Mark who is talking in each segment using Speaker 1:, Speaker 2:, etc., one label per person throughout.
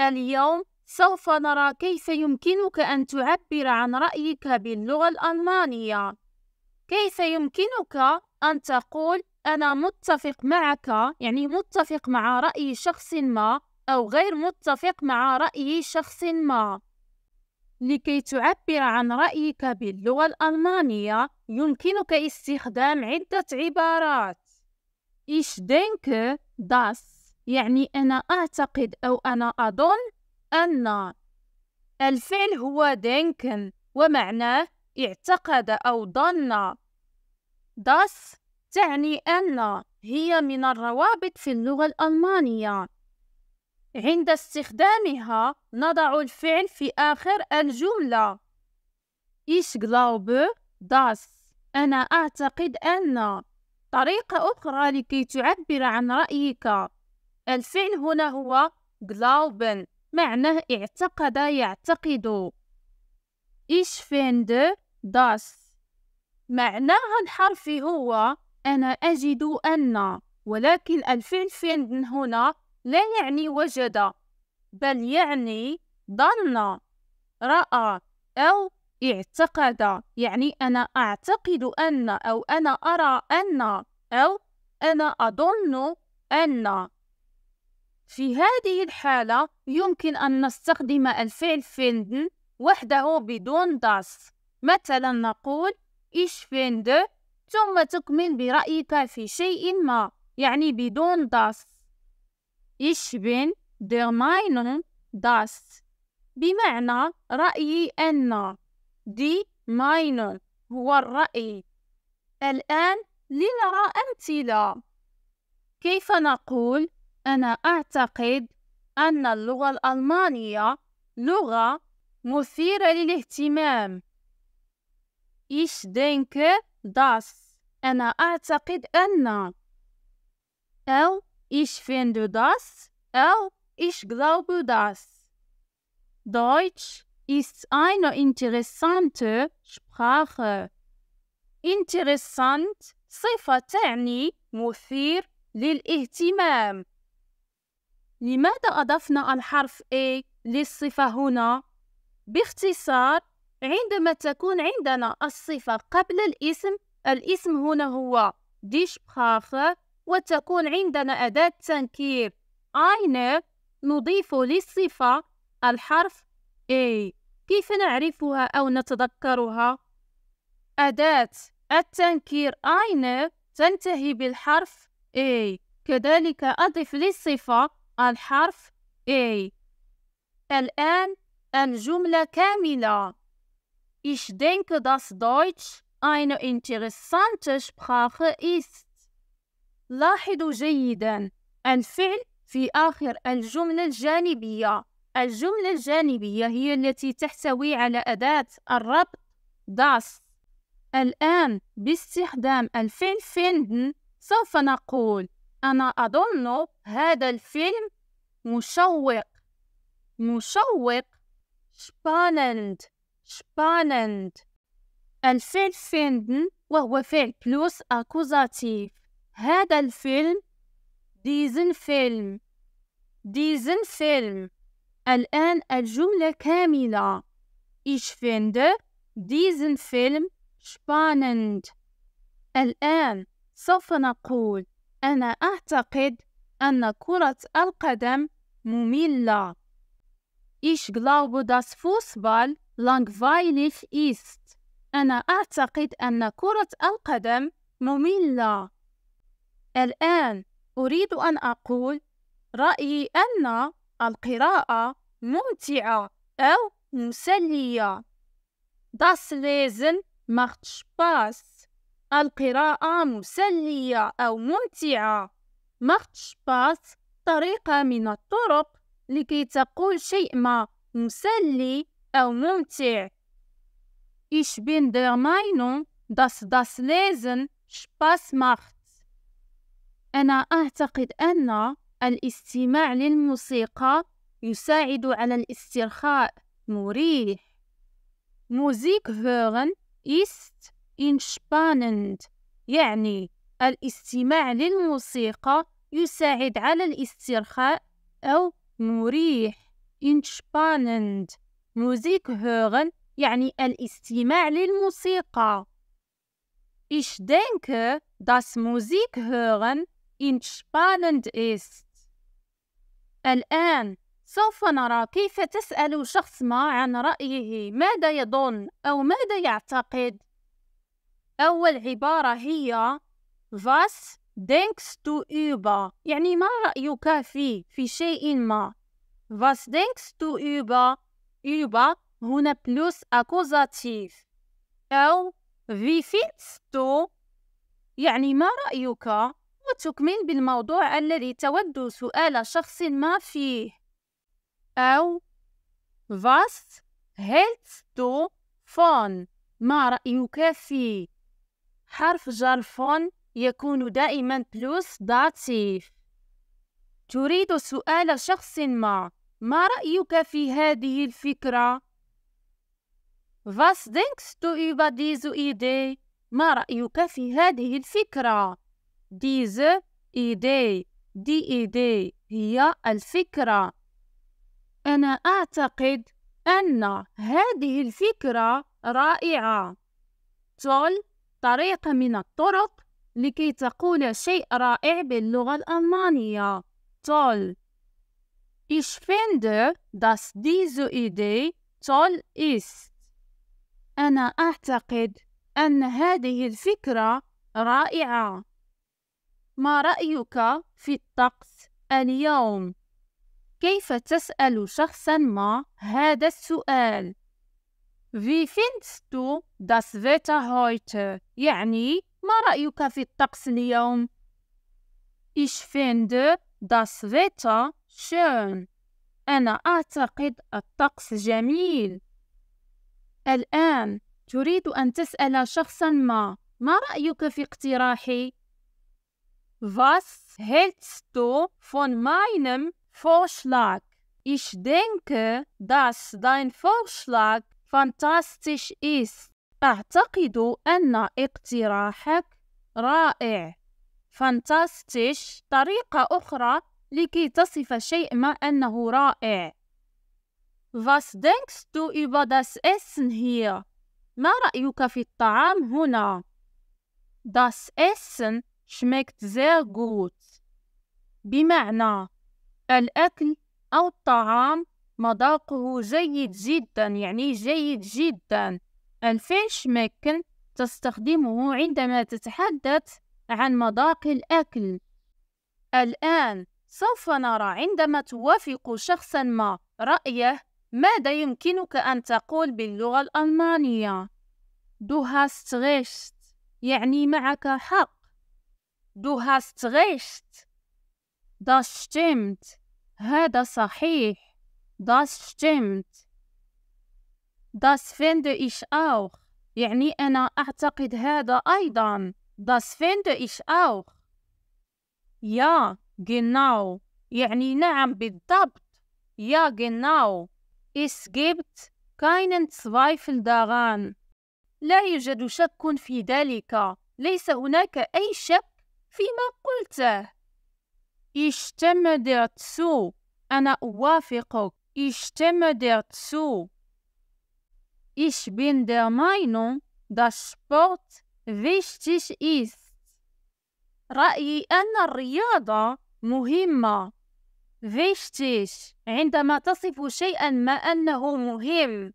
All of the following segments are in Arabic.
Speaker 1: اليوم سوف نرى كيف يمكنك أن تعبر عن رأيك باللغة الألمانية. كيف يمكنك أن تقول أنا متفق معك يعني متفق مع رأي شخص ما أو غير متفق مع رأي شخص ما. لكي تعبر عن رأيك باللغة الألمانية يمكنك استخدام عدة عبارات. Ich denke, dass يعني أنا أعتقد أو أنا أظن أن الفعل هو denken ومعناه اعتقد أو ظن داس تعني أن هي من الروابط في اللغة الألمانية عند استخدامها نضع الفعل في آخر الجملة Ich glaube das أنا أعتقد أن طريقة أخرى لكي تعبر عن رأيك الفعل هنا هو glauben معناه اعتقد يعتقد ich finde das معناها الحرفي هو أنا أجد أن ولكن الفعل finden هنا لا يعني وجد بل يعني ظن رأى أو اعتقد يعني أنا أعتقد أن أو أنا أرى أن أو أنا أظن أن في هذه الحالة يمكن أن نستخدم الفعل finden وحده بدون das مثلا نقول ich finde ثم تكمل برأيك في شيء ما يعني بدون das ich bin der Meinung das بمعنى رأيي أن دي Meinung هو الرأي الآن لنرى أمثلة كيف نقول أنا أعتقد أن اللغة الألمانية لغة مثيرة للاهتمام. Ich denke, dass. أنا أعتقد أن. أو ich finde das. أو ich glaube das. Deutsch ist eine interessante Sprache. Interessant صفة تعني مثير للاهتمام. لماذا أضفنا الحرف A للصفة هنا؟ باختصار عندما تكون عندنا الصفة قبل الاسم الاسم هنا هو ديش بخاخ وتكون عندنا أداة تنكير أين نضيف للصفة الحرف A كيف نعرفها أو نتذكرها؟ أداة التنكير أين تنتهي بالحرف A كذلك أضف للصفة الحرف A الآن الجملة كاملة Ich denke, dass Deutsch eine interessante Sprache ist. لاحظوا جيدا الفعل في آخر الجملة الجانبية الجملة الجانبية هي التي تحتوي على أداة الربط das الآن باستخدام الفعل finden سوف نقول أنا أظن هذا الفيلم مشوق مشوق spannend spannend الفعل finden وهو فعل بلوس أكوزاتيف هذا الفيلم ديزن فيلم ديزن فيلم الآن الجملة كاملة Ich finde diesen Film spannend. الآن سوف نقول أنا أعتقد أن كرة القدم مملة. Ich glaube, dass Fußball langweilig ist. أنا أعتقد أن كرة القدم مملة. الآن أريد أن أقول رأيي أن القراءة ممتعة أو مسلية. Das Lesen macht Spaß. القراءة مسلية أو ممتعة مارتش باس طريقة من الطرق لكي تقول شيء ما مسلي أو ممتع Ich bin der Meinung, dass das Lesen Spaß macht. أنا أعتقد أن الاستماع للموسيقى يساعد على الاسترخاء مريح. Musik hören ist entspannend يعني الاستماع للموسيقى يساعد على الاسترخاء أو مريح entspannend موزيك hören يعني الاستماع للموسيقى Ich denke, dass Musik hören entspannend ist. الآن سوف نرى كيف تسأل شخص ما عن رأيه ماذا يظن أو ماذا يعتقد أول عبارة هي فاس دينكس تو إيبا يعني ما رأيك في في شيء ما فاس دينكس تو إيبا إيبا هنا بلوس أكوزاتيف أو في فيتس تو يعني ما رأيك وتكمل بالموضوع الذي تود سؤال شخص ما فيه أو فاس helps تو فون ما رأيك فيه حرف فون يكون دائما بلوس داتيف تريد سؤال شخص ما ما رأيك في هذه الفكرة؟ Was denkst du über diese Idee? ما رأيك في هذه الفكرة؟ Diese Idee دي Idee هي الفكرة أنا أعتقد أن هذه الفكرة رائعة. Toll طريق من الطرق لكي تقول شيء رائع باللغة الألمانية toll Ich finde, dass diese Idee toll ist. أنا أعتقد أن هذه الفكرة رائعة. ما رأيك في الطقس اليوم؟ كيف تسأل شخصا ما هذا السؤال؟ Wie findest du das Wetter heute? يعني Ich finde das Wetter schön. أنا أعتقد الطقس جميل. الآن تريد أن تسأل شخصا ما ما رأيك في اقتراحي؟ Was hältst du von meinem Vorschlag? Ich denke, dass dein Vorschlag فانتاستيش إيس أعتقد أن اقتراحك رائع فانتاستيش طريقة أخرى لكي تصف شيء ما أنه رائع Was denkst du über das Essen hier? ما رأيك في الطعام هنا؟ Das Essen schmeckt sehr gut. بمعنى الأكل أو الطعام مذاقه جيد جدا يعني جيد جدا الفيش ميكن تستخدمه عندما تتحدث عن مذاق الأكل الآن سوف نرى عندما توافق شخصا ما رأيه ماذا يمكنك أن تقول باللغة الألمانية Du hast recht يعني معك حق Du hast recht Das stimmt هذا صحيح Das stimmt. Das finde ich auch. يعني أنا أعتقد هذا أيضا. Das finde ich auch. Ja, genau. يعني نعم بالضبط. Ja, genau. Es gibt keinen Zweifel daran. لا يوجد شك في ذلك. ليس هناك أي شك فيما قلته. Ich stimme dir zu. أنا أوافقك. Ich stimme dir zu. Ich bin der Meinung, dass Sport wichtig ist. رأيي أن الرياضة مهمة. wichtig عندما تصف شيئا ما أنه مهم.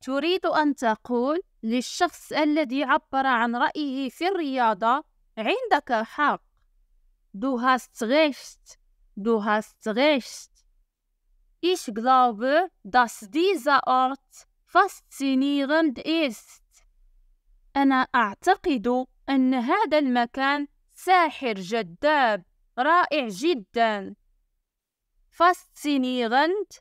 Speaker 1: تريد أن تقول للشخص الذي عبر عن رأيه في الرياضة عندك حق. Du hast recht. Du hast recht. Ich glaube, dass dieser Ort faszinierend ist. أنا أعتقد أن هذا المكان ساحر جذاب رائع جدا. faszinierend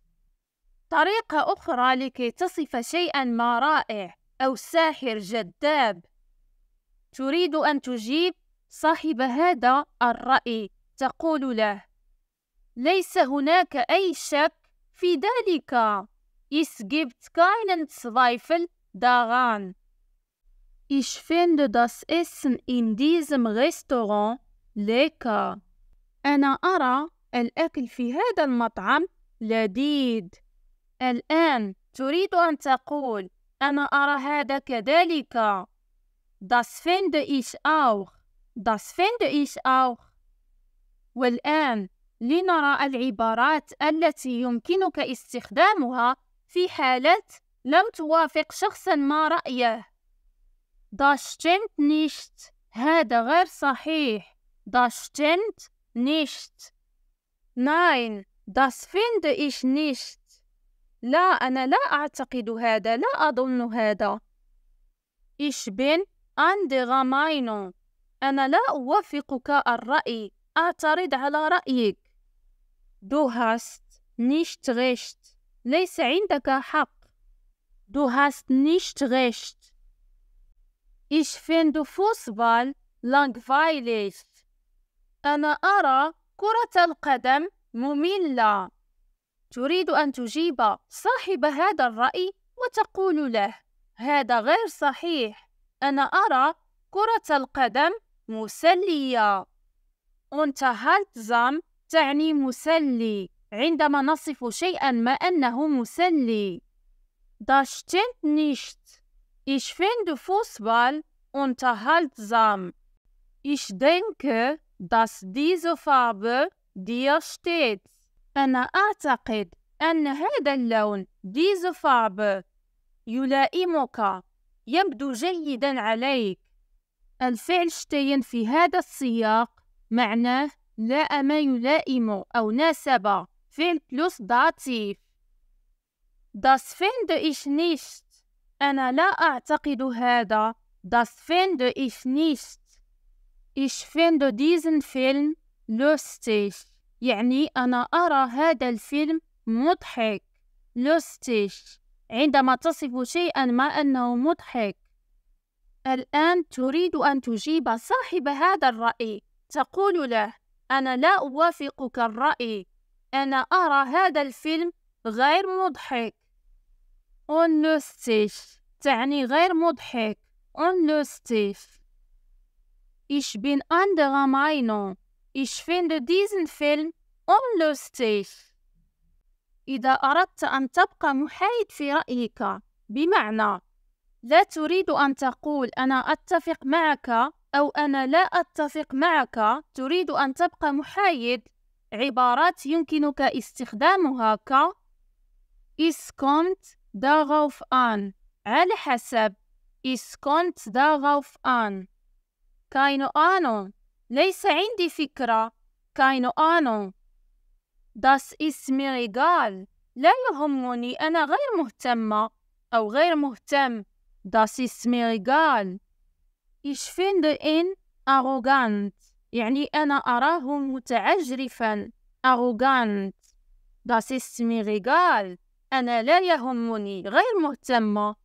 Speaker 1: طريقة أخرى لكي تصف شيئا ما رائع أو ساحر جذاب. تريد أن تجيب صاحب هذا الرأي تقول له: ليس هناك أي شك في ذلك Es gibt keinen Zweifel daran. Ich finde das Essen in diesem Restaurant lecker. أنا أرى الأكل في هذا المطعم لذيذ. الآن تريد أن تقول أنا أرى هذا كذلك. Das finde ich auch. Das finde ich auch. والآن لنرى العبارات التي يمكنك استخدامها في حالة لم توافق شخصا ما رأيه Das stimmt nicht هذا غير صحيح Das stimmt nicht Nein Das finde ich nicht لا أنا لا أعتقد هذا لا أظن هذا Ich bin anderer Meinung أنا لا أوافقك الرأي أعترض على رأيك Du hast nicht recht. ليس عندك حق. Du hast nicht recht. Ich finde Fußball langweilig. أنا أرى كرة القدم مملة. تريد أن تجيب صاحب هذا الرأي وتقول له: هذا غير صحيح. أنا أرى كرة القدم مسلية. Unterhaltsam تعني مسلي عندما نصف شيئا ما أنه مسلي Das stimmt nicht. Ich finde Fußball unterhaltsam. Ich denke, dass diese Farbe dir steht. أنا أعتقد أن هذا اللون diese Farbe يلائمك يبدو جيدا عليك الفعل شتين في هذا السياق معناه لا ما يلائم أو ناسب فين بلوس داتيف فين دو إيش نيشت أنا لا أعتقد هذا دو إيش نيشت إيش Ich finde diesen فيلم لوستيش يعني أنا أرى هذا الفيلم مضحك لوستيش عندما تصف شيئا ما أنه مضحك الآن تريد أن تجيب صاحب هذا الرأي تقول له أنا لا أوافقك الرأي أنا أرى هذا الفيلم غير مضحك on تعني غير مضحك on le sait ich bin anderer Meinung ديزن فيلم diesen إذا أردت أن تبقى محايد في رأيك بمعنى لا تريد أن تقول أنا أتفق معك أو أنا لا أتفق معك تريد أن تبقى محايد عبارات يمكنك استخدامها ك إس كونت داغوف آن على حسب إس كونت داغوف آن كاينو آنو ليس عندي فكرة كاينو آنو داس ist mir لا يهمني أنا غير مهتمة أو غير مهتم داس ist mir Ich finde ihn arrogant يعني أنا أراه متعجرفا arrogant Das ist mir egal أنا لا يهمني غير مهتمة